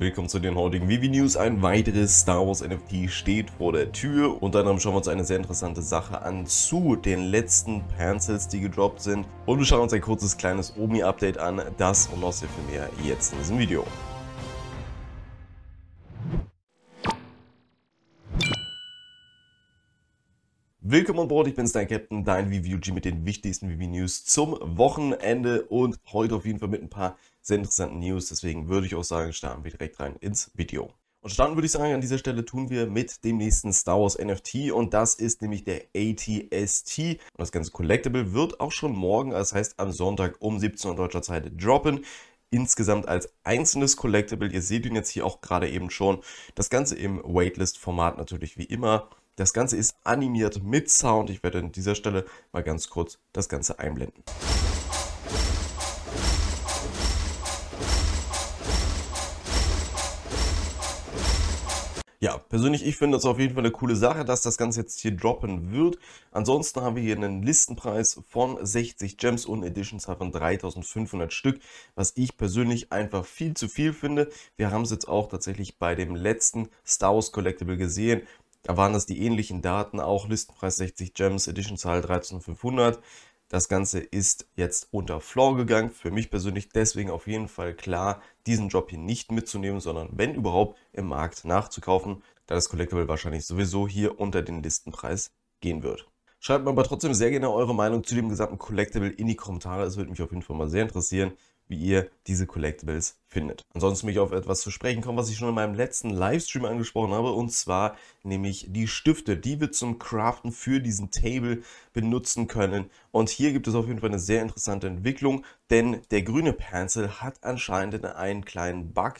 Willkommen zu den heutigen Vivi News. Ein weiteres Star Wars NFT steht vor der Tür. Unter anderem schauen wir uns eine sehr interessante Sache an zu den letzten Pencils, die gedroppt sind. Und wir schauen uns ein kurzes kleines Omi-Update an. Das und noch sehr viel mehr jetzt in diesem Video. Willkommen an Bord, ich bin's, dein Captain, dein ViviUG mit den wichtigsten vv news zum Wochenende und heute auf jeden Fall mit ein paar sehr interessanten News. Deswegen würde ich auch sagen, starten wir direkt rein ins Video. Und starten würde ich sagen, an dieser Stelle tun wir mit dem nächsten Star Wars NFT und das ist nämlich der ATST. Und das ganze Collectible wird auch schon morgen, also das heißt am Sonntag um 17 Uhr deutscher Zeit droppen insgesamt als einzelnes Collectible. Ihr seht ihn jetzt hier auch gerade eben schon. Das Ganze im Waitlist-Format natürlich wie immer. Das Ganze ist animiert mit Sound. Ich werde an dieser Stelle mal ganz kurz das Ganze einblenden. ja, persönlich, ich finde das auf jeden Fall eine coole Sache, dass das Ganze jetzt hier droppen wird. Ansonsten haben wir hier einen Listenpreis von 60 Gems und Editions halt von 3500 Stück, was ich persönlich einfach viel zu viel finde. Wir haben es jetzt auch tatsächlich bei dem letzten Star Wars Collectible gesehen. Da waren das die ähnlichen Daten, auch Listenpreis 60 Gems, Editionzahl 13500. Das Ganze ist jetzt unter Floor gegangen. Für mich persönlich deswegen auf jeden Fall klar, diesen Job hier nicht mitzunehmen, sondern wenn überhaupt im Markt nachzukaufen, da das Collectible wahrscheinlich sowieso hier unter den Listenpreis gehen wird. Schreibt mir aber trotzdem sehr gerne eure Meinung zu dem gesamten Collectible in die Kommentare. Es würde mich auf jeden Fall mal sehr interessieren, wie ihr diese Collectibles findet. Ansonsten möchte ich auf etwas zu sprechen kommen, was ich schon in meinem letzten Livestream angesprochen habe, und zwar nämlich die Stifte, die wir zum Craften für diesen Table benutzen können. Und hier gibt es auf jeden Fall eine sehr interessante Entwicklung, denn der grüne Pencil hat anscheinend einen kleinen Bug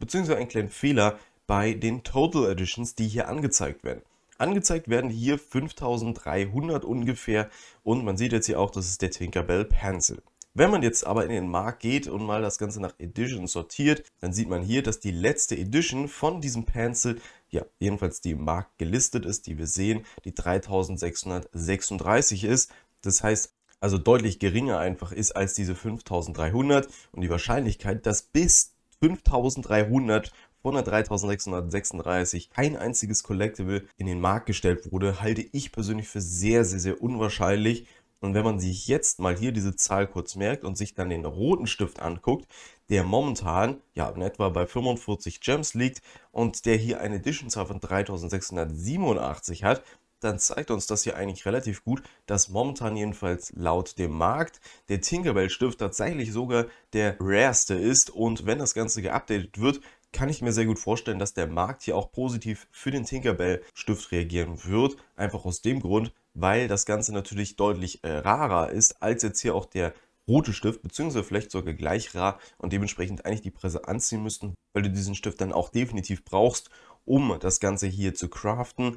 bzw. einen kleinen Fehler bei den Total Editions, die hier angezeigt werden. Angezeigt werden hier 5300 ungefähr und man sieht jetzt hier auch, das ist der Tinkerbell Pencil. Wenn man jetzt aber in den Markt geht und mal das Ganze nach Edition sortiert, dann sieht man hier, dass die letzte Edition von diesem Pencil, ja jedenfalls die im Markt gelistet ist, die wir sehen, die 3636 ist. Das heißt, also deutlich geringer einfach ist als diese 5300 und die Wahrscheinlichkeit, dass bis 5300 von der 3636 kein einziges Collectible in den Markt gestellt wurde, halte ich persönlich für sehr, sehr, sehr unwahrscheinlich. Und wenn man sich jetzt mal hier diese Zahl kurz merkt und sich dann den roten Stift anguckt, der momentan ja in etwa bei 45 Gems liegt und der hier eine Edition-Zahl von 3687 hat, dann zeigt uns das hier eigentlich relativ gut, dass momentan jedenfalls laut dem Markt der Tinkerbell Stift tatsächlich sogar der rareste ist und wenn das Ganze geupdatet wird, kann ich mir sehr gut vorstellen, dass der Markt hier auch positiv für den Tinkerbell Stift reagieren wird. Einfach aus dem Grund, weil das Ganze natürlich deutlich äh, rarer ist, als jetzt hier auch der rote Stift, beziehungsweise vielleicht sogar gleich rar und dementsprechend eigentlich die Presse anziehen müssten, weil du diesen Stift dann auch definitiv brauchst, um das Ganze hier zu craften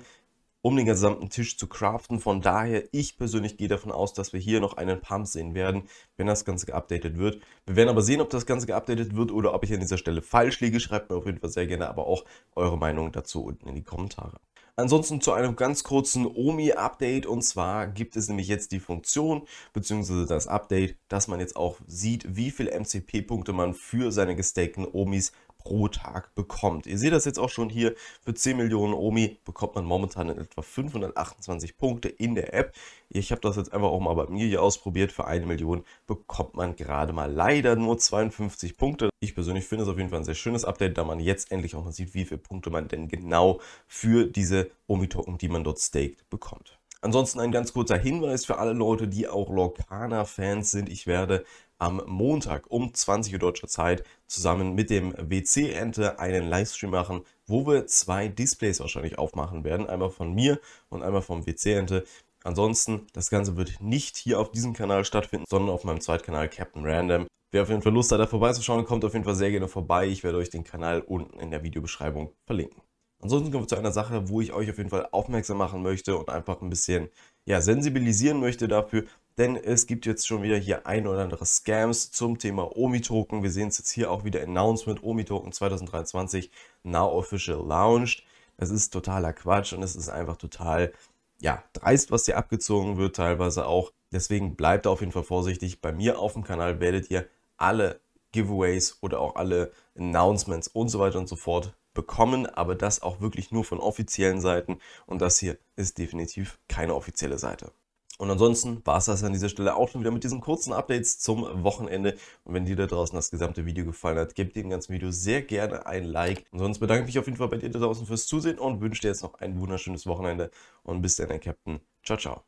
um den gesamten Tisch zu craften. Von daher, ich persönlich gehe davon aus, dass wir hier noch einen Pump sehen werden, wenn das Ganze geupdatet wird. Wir werden aber sehen, ob das Ganze geupdatet wird oder ob ich an dieser Stelle falsch liege. Schreibt mir auf jeden Fall sehr gerne aber auch eure Meinung dazu unten in die Kommentare. Ansonsten zu einem ganz kurzen OMI-Update und zwar gibt es nämlich jetzt die Funktion bzw. das Update, dass man jetzt auch sieht, wie viele MCP-Punkte man für seine gestakten OMIs pro Tag bekommt. Ihr seht das jetzt auch schon hier, für 10 Millionen Omi bekommt man momentan in etwa 528 Punkte in der App. Ich habe das jetzt einfach auch mal bei mir hier ausprobiert, für eine Million bekommt man gerade mal leider nur 52 Punkte. Ich persönlich finde es auf jeden Fall ein sehr schönes Update, da man jetzt endlich auch mal sieht, wie viele Punkte man denn genau für diese Omi-Token, die man dort staked, bekommt. Ansonsten ein ganz kurzer Hinweis für alle Leute, die auch Lorcana-Fans sind. Ich werde am Montag um 20 Uhr deutscher Zeit zusammen mit dem WC Ente einen Livestream machen, wo wir zwei Displays wahrscheinlich aufmachen werden. Einmal von mir und einmal vom WC Ente. Ansonsten, das Ganze wird nicht hier auf diesem Kanal stattfinden, sondern auf meinem Zweitkanal Captain Random. Wer auf jeden Fall Lust hat, da vorbeizuschauen, kommt auf jeden Fall sehr gerne vorbei. Ich werde euch den Kanal unten in der Videobeschreibung verlinken. Ansonsten kommen wir zu einer Sache, wo ich euch auf jeden Fall aufmerksam machen möchte und einfach ein bisschen ja, sensibilisieren möchte dafür, denn es gibt jetzt schon wieder hier ein oder andere Scams zum Thema Omi-Token. Wir sehen es jetzt hier auch wieder Announcement Omi-Token 2023 Now Official Launched. Das ist totaler Quatsch und es ist einfach total ja, dreist, was hier abgezogen wird, teilweise auch. Deswegen bleibt da auf jeden Fall vorsichtig. Bei mir auf dem Kanal werdet ihr alle Giveaways oder auch alle Announcements und so weiter und so fort bekommen, aber das auch wirklich nur von offiziellen Seiten und das hier ist definitiv keine offizielle Seite. Und ansonsten war es das an dieser Stelle auch schon wieder mit diesen kurzen Updates zum Wochenende. Und wenn dir da draußen das gesamte Video gefallen hat, gebt dem ganzen Video sehr gerne ein Like. Und sonst bedanke ich mich auf jeden Fall bei dir da draußen fürs Zusehen und wünsche dir jetzt noch ein wunderschönes Wochenende. Und bis dann, dein Captain. Ciao, ciao.